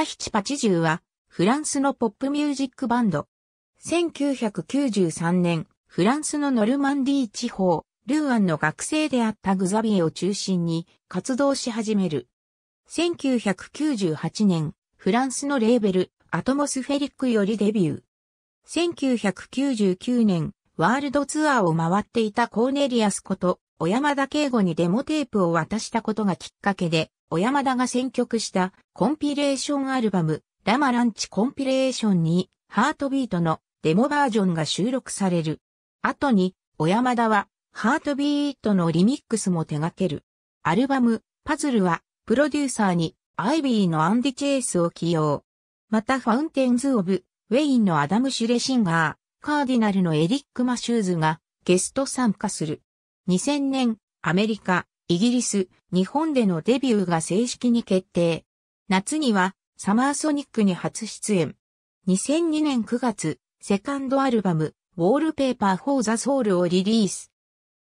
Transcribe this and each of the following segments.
タヒチパチジューは、フランスのポップミュージックバンド。1993年、フランスのノルマンディー地方、ルーアンの学生であったグザビエを中心に活動し始める。1998年、フランスのレーベル、アトモスフェリックよりデビュー。1999年、ワールドツアーを回っていたコーネリアスこと、小山田圭吾にデモテープを渡したことがきっかけで、小山田が選曲したコンピレーションアルバム、ラマランチコンピレーションに、ハートビートのデモバージョンが収録される。後に、小山田は、ハートビートのリミックスも手掛ける。アルバム、パズルは、プロデューサーに、アイビーのアンディ・チェイスを起用。また、ファウンテンズ・オブ・ウェインのアダム・シュレシンガー、カーディナルのエリック・マシューズが、ゲスト参加する。2000年、アメリカ、イギリス、日本でのデビューが正式に決定。夏にはサマーソニックに初出演。2002年9月、セカンドアルバム、ウォールペーパー・フォー・ザ・ソウルをリリース。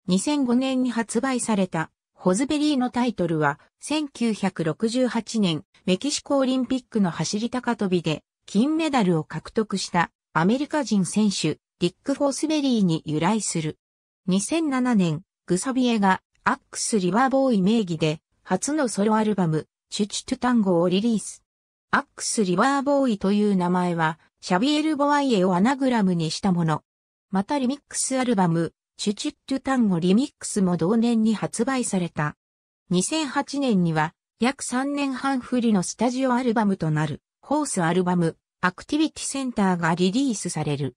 2005年に発売された、ホズベリーのタイトルは、1968年、メキシコオリンピックの走り高跳びで、金メダルを獲得したアメリカ人選手、リック・フォースベリーに由来する。2007年、グサビエがアックス・リバーボーイ名義で、初のソロアルバム、チュチュトゥタンゴをリリース。アックス・リバーボーイという名前は、シャビエル・ボワイエをアナグラムにしたもの。またリミックスアルバム、チュチュットゥタンゴリミックスも同年に発売された。2008年には、約3年半振りのスタジオアルバムとなる、ホースアルバム、アクティビティセンターがリリースされる。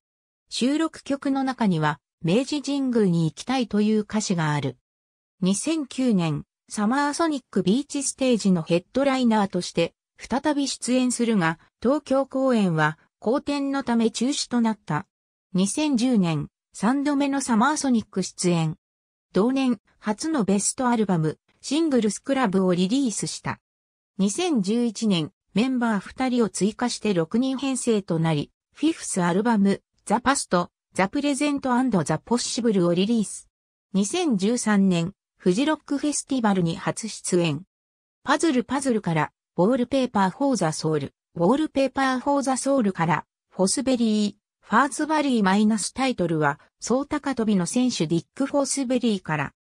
収録曲の中には、明治神宮に行きたいという歌詞がある。2009年、サマーソニックビーチステージのヘッドライナーとして、再び出演するが、東京公演は、好転のため中止となった。2010年、3度目のサマーソニック出演。同年、初のベストアルバム、シングルスクラブをリリースした。2011年、メンバー2人を追加して6人編成となり、フィフスアルバム、ザ・パスト、ザ・プレゼントザ・ポッシブルをリリース。2013年、フジロックフェスティバルに初出演。パズルパズルから、ウォールペーパーフォーザソウル、ウォールペーパーフォーザソウルから、フォスベリー、ファーズバリーマイナスタイトルは、タ高トびの選手ディック・フォースベリーから、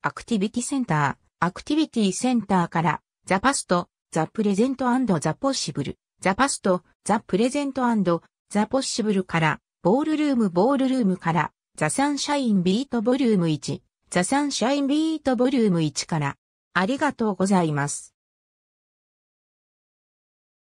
アクティビティセンター、アクティビティセンターから、ザパスト、ザプレゼントザポッシブル、ザパスト、ザプレゼントザポッシブルから、ボールルームボールルームから、ザサンシャインビートボリューム1、ザ・サンシャインビートボリューム1から。ありがとうございます。